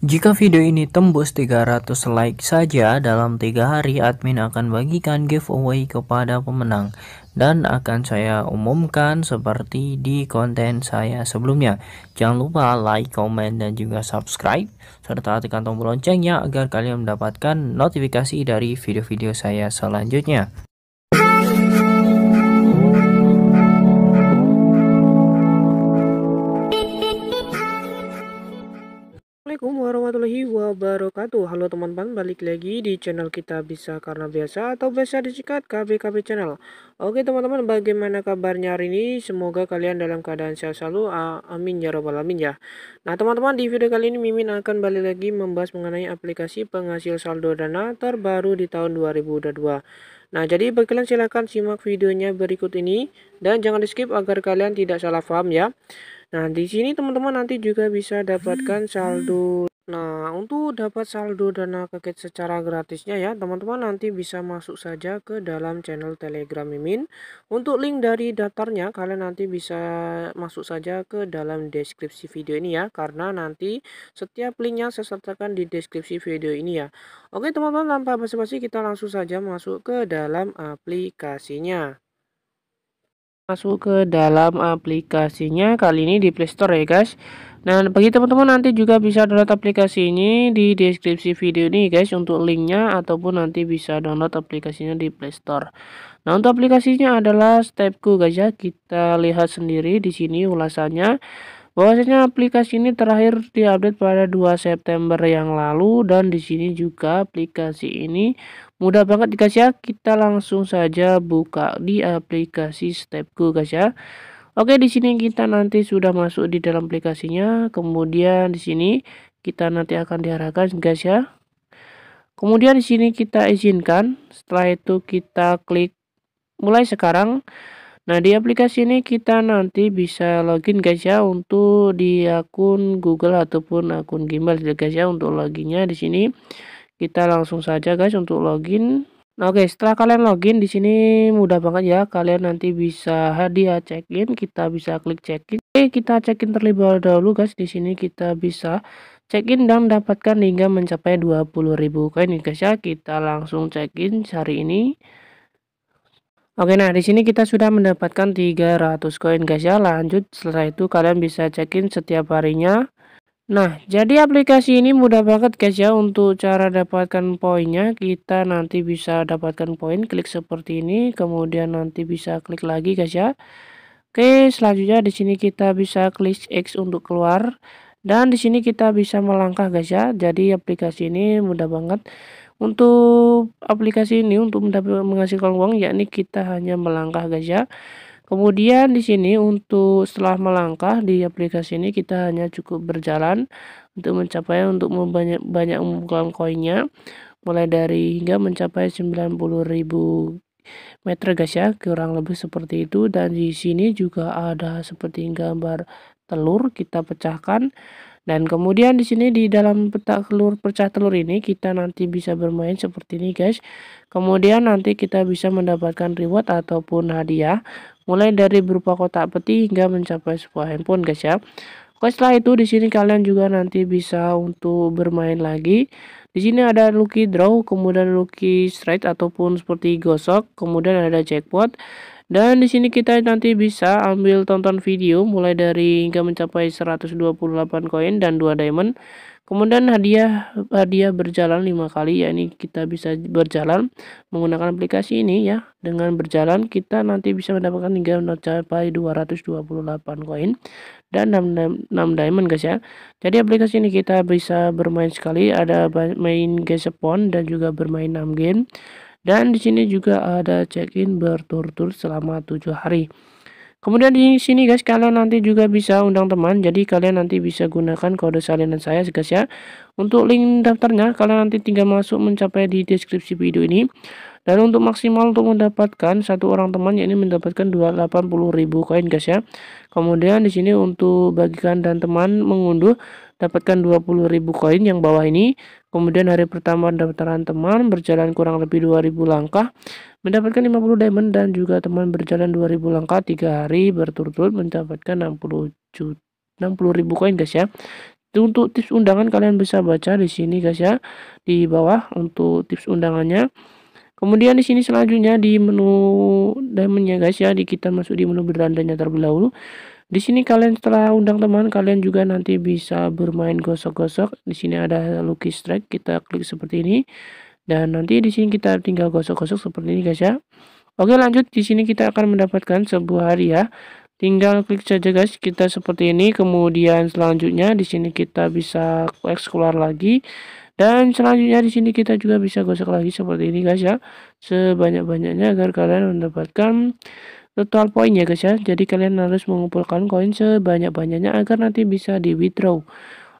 Jika video ini tembus 300 like saja dalam 3 hari admin akan bagikan giveaway kepada pemenang dan akan saya umumkan seperti di konten saya sebelumnya. Jangan lupa like, comment dan juga subscribe serta tekan tombol loncengnya agar kalian mendapatkan notifikasi dari video-video saya selanjutnya. Assalamualaikum warahmatullahi wabarakatuh Halo teman-teman balik lagi di channel kita bisa karena biasa atau biasa disikat KBKB channel Oke teman-teman bagaimana kabarnya hari ini semoga kalian dalam keadaan sehat selalu amin ya robbal alamin ya Nah teman-teman di video kali ini Mimin akan balik lagi membahas mengenai aplikasi penghasil saldo dana terbaru di tahun 2022 Nah, jadi bagi kalian silahkan simak videonya berikut ini dan jangan di skip agar kalian tidak salah paham ya. Nah, di sini teman-teman nanti juga bisa dapatkan saldo. Nah, untuk dapat saldo dana kaget secara gratisnya ya, teman-teman nanti bisa masuk saja ke dalam channel Telegram Mimin. Untuk link dari datarnya, kalian nanti bisa masuk saja ke dalam deskripsi video ini ya, karena nanti setiap linknya saya sertakan di deskripsi video ini ya. Oke teman-teman, tanpa basa-basi kita langsung saja masuk ke dalam aplikasinya masuk ke dalam aplikasinya kali ini di Playstore ya guys Dan bagi teman-teman nanti juga bisa download aplikasi ini di deskripsi video ini guys untuk linknya ataupun nanti bisa download aplikasinya di Playstore. Nah untuk aplikasinya adalah Stepku guys ya kita lihat sendiri di sini ulasannya bahwasanya aplikasi ini terakhir diupdate pada 2 September yang lalu dan di sini juga aplikasi ini Mudah banget guys ya. Kita langsung saja buka di aplikasi Stepku guys ya. Oke, di sini kita nanti sudah masuk di dalam aplikasinya. Kemudian di sini kita nanti akan diarahkan guys ya. Kemudian di sini kita izinkan. Setelah itu kita klik mulai sekarang. Nah, di aplikasi ini kita nanti bisa login guys ya untuk di akun Google ataupun akun Gmail guys ya untuk loginnya di sini. Kita langsung saja guys untuk login. Nah, oke, okay, setelah kalian login di sini mudah banget ya. Kalian nanti bisa hadiah check-in, kita bisa klik check-in. Oke, okay, kita check-in terlebih dahulu guys. Di sini kita bisa check-in dan mendapatkan hingga mencapai 20.000 koin guys ya. Kita langsung check-in hari ini. Oke, nah di sini kita sudah mendapatkan 300 koin guys ya. Lanjut setelah itu kalian bisa check-in setiap harinya. Nah, jadi aplikasi ini mudah banget guys ya untuk cara dapatkan poinnya. Kita nanti bisa dapatkan poin klik seperti ini, kemudian nanti bisa klik lagi guys ya. Oke, selanjutnya di sini kita bisa klik X untuk keluar dan di sini kita bisa melangkah guys ya. Jadi aplikasi ini mudah banget untuk aplikasi ini untuk mendapat menghasilkan uang yakni kita hanya melangkah guys ya. Kemudian di sini untuk setelah melangkah di aplikasi ini kita hanya cukup berjalan untuk mencapai untuk banyak banyak mengumpulkan koinnya mulai dari hingga mencapai 90.000 meter guys ya kurang lebih seperti itu dan di sini juga ada seperti gambar telur kita pecahkan dan kemudian di sini di dalam peta telur pecah telur ini kita nanti bisa bermain seperti ini guys kemudian nanti kita bisa mendapatkan reward ataupun hadiah mulai dari berupa kotak peti hingga mencapai sebuah handphone guys ya Oke setelah itu di sini kalian juga nanti bisa untuk bermain lagi. Di sini ada lucky draw, kemudian lucky straight ataupun seperti gosok, kemudian ada jackpot. Dan di sini kita nanti bisa ambil tonton video mulai dari hingga mencapai 128 koin dan 2 diamond. Kemudian hadiah hadiah berjalan lima kali ya ini kita bisa berjalan menggunakan aplikasi ini ya. Dengan berjalan kita nanti bisa mendapatkan hingga mencapai 228 koin dan 6, 6 diamond guys ya. Jadi aplikasi ini kita bisa bermain sekali ada main pon dan juga bermain 6 game. Dan di sini juga ada check-in berturut-turut selama tujuh hari kemudian di sini guys kalian nanti juga bisa undang teman jadi kalian nanti bisa gunakan kode salinan saya guys ya untuk link daftarnya kalian nanti tinggal masuk mencapai di deskripsi video ini dan untuk maksimal untuk mendapatkan satu orang teman yakni mendapatkan 280.000 koin guys ya kemudian di sini untuk bagikan dan teman mengunduh dapatkan 20.000 koin yang bawah ini kemudian hari pertama pendaftaran teman berjalan kurang lebih 2.000 langkah mendapatkan 50 diamond dan juga teman berjalan 2000 langkah 3 hari berturut-turut mendapatkan 60 juta 60 ribu koin guys ya untuk tips undangan kalian bisa baca di sini guys ya di bawah untuk tips undangannya kemudian di sini selanjutnya di menu diamondnya guys ya di kita masuk di menu berandanya terlebih dahulu di sini kalian setelah undang teman kalian juga nanti bisa bermain gosok-gosok di sini ada lucky strike kita klik seperti ini dan nanti di sini kita tinggal gosok-gosok seperti ini guys ya. Oke lanjut di sini kita akan mendapatkan sebuah hari ya. Tinggal klik saja guys kita seperti ini. Kemudian selanjutnya di sini kita bisa X keluar lagi. Dan selanjutnya di sini kita juga bisa gosok lagi seperti ini guys ya. Sebanyak-banyaknya agar kalian mendapatkan total poin ya guys ya. Jadi kalian harus mengumpulkan koin sebanyak-banyaknya agar nanti bisa di withdraw.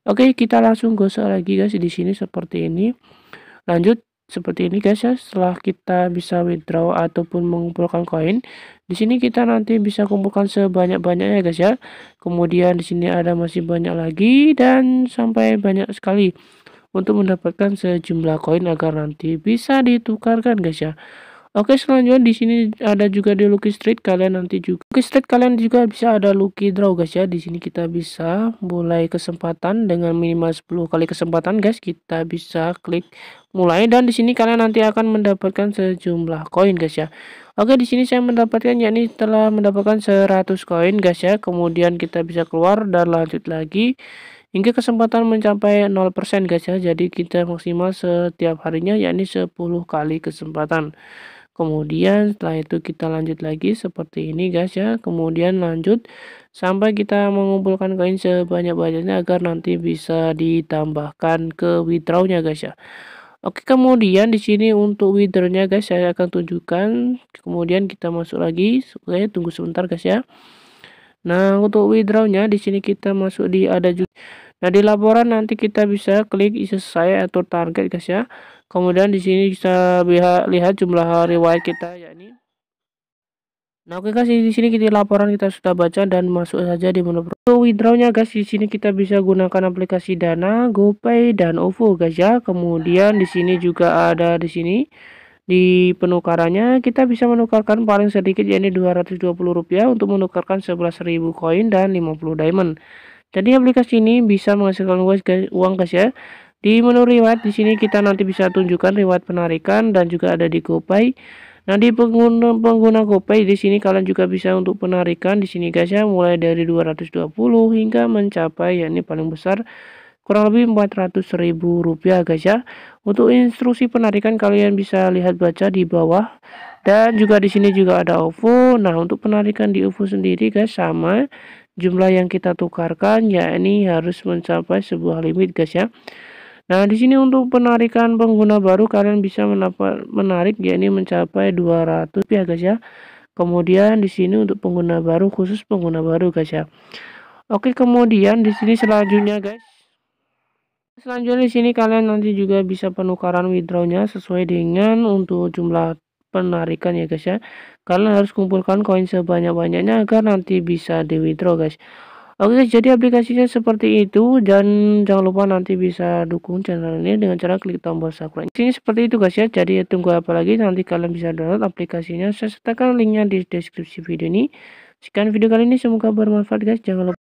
Oke, kita langsung gosok lagi guys di sini seperti ini. Lanjut seperti ini guys ya setelah kita bisa withdraw ataupun mengumpulkan koin di sini kita nanti bisa kumpulkan sebanyak-banyaknya guys ya kemudian di sini ada masih banyak lagi dan sampai banyak sekali untuk mendapatkan sejumlah koin agar nanti bisa ditukarkan guys ya Oke selanjutnya di sini ada juga di Lucky Street kalian nanti juga Lucky Street kalian juga bisa ada Lucky Draw guys ya di sini kita bisa mulai kesempatan dengan minimal 10 kali kesempatan guys kita bisa klik mulai dan di sini kalian nanti akan mendapatkan sejumlah koin guys ya Oke di sini saya mendapatkan yakni telah mendapatkan 100 koin guys ya kemudian kita bisa keluar dan lanjut lagi hingga kesempatan mencapai 0% guys ya jadi kita maksimal setiap harinya yakni 10 kali kesempatan kemudian setelah itu kita lanjut lagi seperti ini guys ya kemudian lanjut sampai kita mengumpulkan koin sebanyak-banyaknya agar nanti bisa ditambahkan ke withdrawnya guys ya Oke kemudian di sini untuk withdrawnya, guys saya akan tunjukkan kemudian kita masuk lagi oke tunggu sebentar guys ya Nah untuk withdrawnya di sini kita masuk di ada juga Nah di laporan nanti kita bisa klik isi saya atau target guys ya Kemudian di sini kita lihat jumlah riwayat kita yakni Nah, oke okay, guys, di sini kita laporan kita sudah baca dan masuk saja di menu Pro. So, withdrawnya guys, di sini kita bisa gunakan aplikasi Dana, GoPay dan OVO guys ya. Kemudian di sini juga ada di sini di penukarannya kita bisa menukarkan paling sedikit yakni Rp220 untuk menukarkan 11.000 koin dan 50 diamond. Jadi aplikasi ini bisa menghasilkan uang guys ya di menu reward di sini kita nanti bisa tunjukkan reward penarikan dan juga ada di GoPay. Nah, di pengguna pengguna GoPay di sini kalian juga bisa untuk penarikan di sini guys ya, mulai dari 220 hingga mencapai ini paling besar kurang lebih 400.000 rupiah guys ya. Untuk instruksi penarikan kalian bisa lihat baca di bawah dan juga di sini juga ada OVO. Nah, untuk penarikan di OVO sendiri guys sama jumlah yang kita tukarkan ya ini harus mencapai sebuah limit guys ya. Nah, di sini untuk penarikan pengguna baru kalian bisa mendapat menarik ini mencapai 200 ya guys ya. Kemudian di sini untuk pengguna baru khusus pengguna baru guys ya. Oke, kemudian di sini selanjutnya guys. Selanjutnya di sini kalian nanti juga bisa penukaran withdrawnya sesuai dengan untuk jumlah penarikan ya guys ya. Kalian harus kumpulkan koin sebanyak-banyaknya agar nanti bisa di withdraw guys. Oke guys, jadi aplikasinya seperti itu dan jangan lupa nanti bisa dukung channel ini dengan cara klik tombol subscribe. Sini seperti itu guys ya. Jadi tunggu apa lagi nanti kalian bisa download aplikasinya. Saya sertakan linknya di deskripsi video ini. Sekian video kali ini semoga bermanfaat guys. Jangan lupa